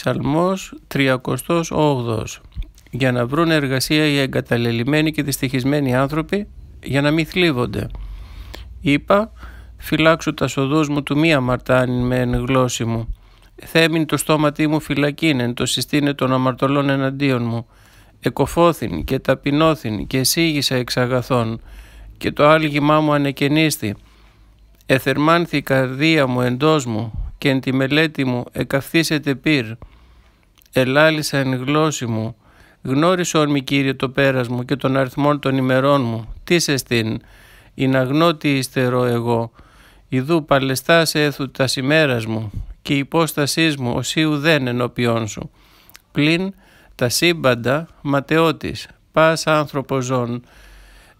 Ψαλμός 38 Για να βρουν εργασία οι εγκαταλελειμμένοι και δυστυχισμένοι άνθρωποι, για να μην θλίβονται. Είπα, φυλάξου τα σοδούς μου του μία μαρτάνη με εν γλώσση μου. Θέμην το στόματί μου φυλακίνεν, το συστήνε των αμαρτωλών εναντίον μου. Εκοφώθην και ταπεινώθην και σύγησα εξ αγαθών, και το άλγημά μου ανεκενίστη. Εθερμάνθη η καρδία μου εντός μου, και εν τη μελέτη μου εκαυθίσεται πυρ εν γλώσση μου, γνώρισόν μη Κύριε το πέρας μου και τον αριθμών των ημερών μου, τι σε στην, ειν αγνώτη ύστερο εγώ, ιδού σε έθου τα ημέρας μου και η υπόστασής μου οσίου δεν ενώπιόν σου. Πλην τα σύμπαντα ματαιώτης, πας άνθρωπος ζών,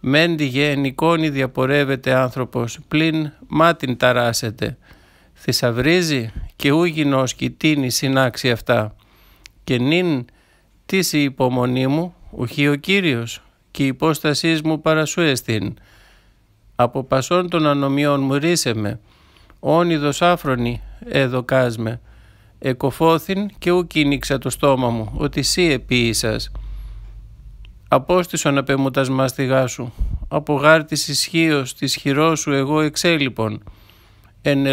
μέντιγε εν εικόνη διαπορεύεται άνθρωπος, πλην μάτιν ταράσεται. Θησαυρίζει και ου γινός κοιτίνει συνάξει αυτά και νυν τίς η υπομονή μου ουχή ο Κύριος και η υπόστασή μου παρασού εστίν. Από πασών των ανομιών μου ρίσε με, όνειδος άφρονη εδώ εκοφώθην και ου κίνηξα το στόμα μου, ότι σύ επίησας. Απόστησον απεμούτας μαστιγά σου, από γάρτης ισχύος της χειρός σου εγώ εξέλιπον. Εν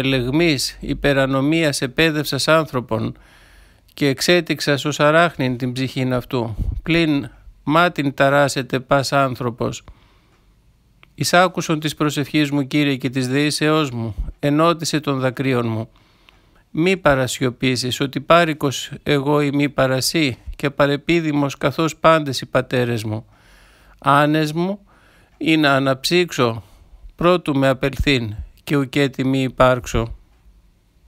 υπερανομίας επέδευσας άνθρωπον, και εξέτηξα ω αράχνην την ψυχήν αυτού. Πλην μάτιν ταράσετε πας άνθρωπος. Εισάκουσον της προσευχής μου Κύριε και της δέησεώ μου, ενώτησε των δακρύων μου. Μη παρασιωπήσεις ότι πάρικος εγώ η μη παρασύ και παρεπίδημος καθώς πάντες οι πατέρες μου. Άνες μου ή να αναψύξω πρώτου με απελθύν και ουκέτη μη υπάρξω.